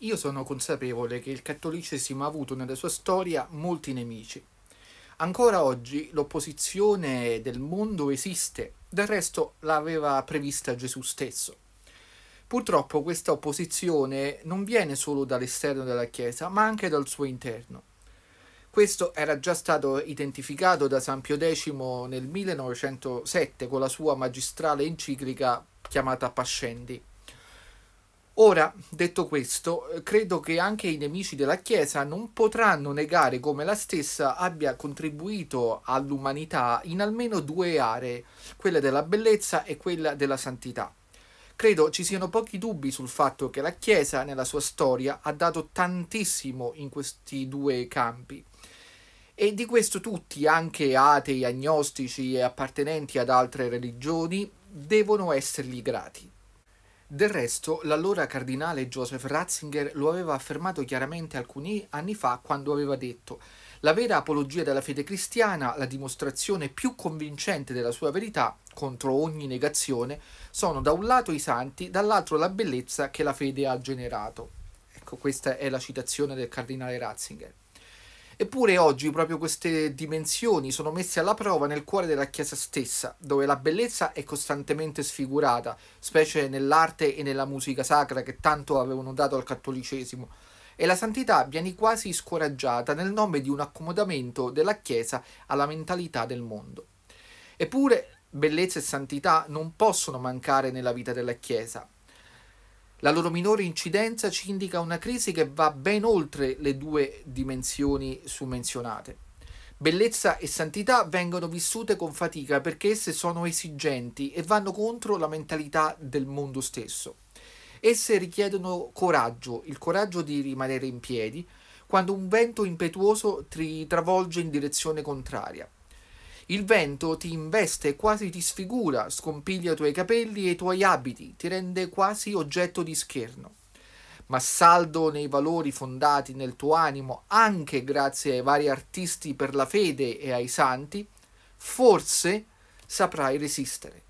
Io sono consapevole che il cattolicesimo ha avuto nella sua storia molti nemici. Ancora oggi l'opposizione del mondo esiste, del resto l'aveva prevista Gesù stesso. Purtroppo questa opposizione non viene solo dall'esterno della Chiesa, ma anche dal suo interno. Questo era già stato identificato da San Pio X nel 1907 con la sua magistrale enciclica chiamata Pascendi. Ora, detto questo, credo che anche i nemici della Chiesa non potranno negare come la stessa abbia contribuito all'umanità in almeno due aree, quella della bellezza e quella della santità. Credo ci siano pochi dubbi sul fatto che la Chiesa nella sua storia ha dato tantissimo in questi due campi. E di questo tutti, anche atei, agnostici e appartenenti ad altre religioni, devono essergli grati. Del resto, l'allora cardinale Joseph Ratzinger lo aveva affermato chiaramente alcuni anni fa quando aveva detto la vera apologia della fede cristiana, la dimostrazione più convincente della sua verità contro ogni negazione, sono da un lato i santi, dall'altro la bellezza che la fede ha generato. Ecco, questa è la citazione del cardinale Ratzinger. Eppure oggi proprio queste dimensioni sono messe alla prova nel cuore della Chiesa stessa, dove la bellezza è costantemente sfigurata, specie nell'arte e nella musica sacra che tanto avevano dato al cattolicesimo, e la santità viene quasi scoraggiata nel nome di un accomodamento della Chiesa alla mentalità del mondo. Eppure bellezza e santità non possono mancare nella vita della Chiesa, la loro minore incidenza ci indica una crisi che va ben oltre le due dimensioni summenzionate. Bellezza e santità vengono vissute con fatica perché esse sono esigenti e vanno contro la mentalità del mondo stesso. Esse richiedono coraggio, il coraggio di rimanere in piedi, quando un vento impetuoso ti travolge in direzione contraria. Il vento ti investe, quasi ti sfigura, scompiglia i tuoi capelli e i tuoi abiti, ti rende quasi oggetto di scherno. Ma saldo nei valori fondati nel tuo animo, anche grazie ai vari artisti per la fede e ai santi, forse saprai resistere.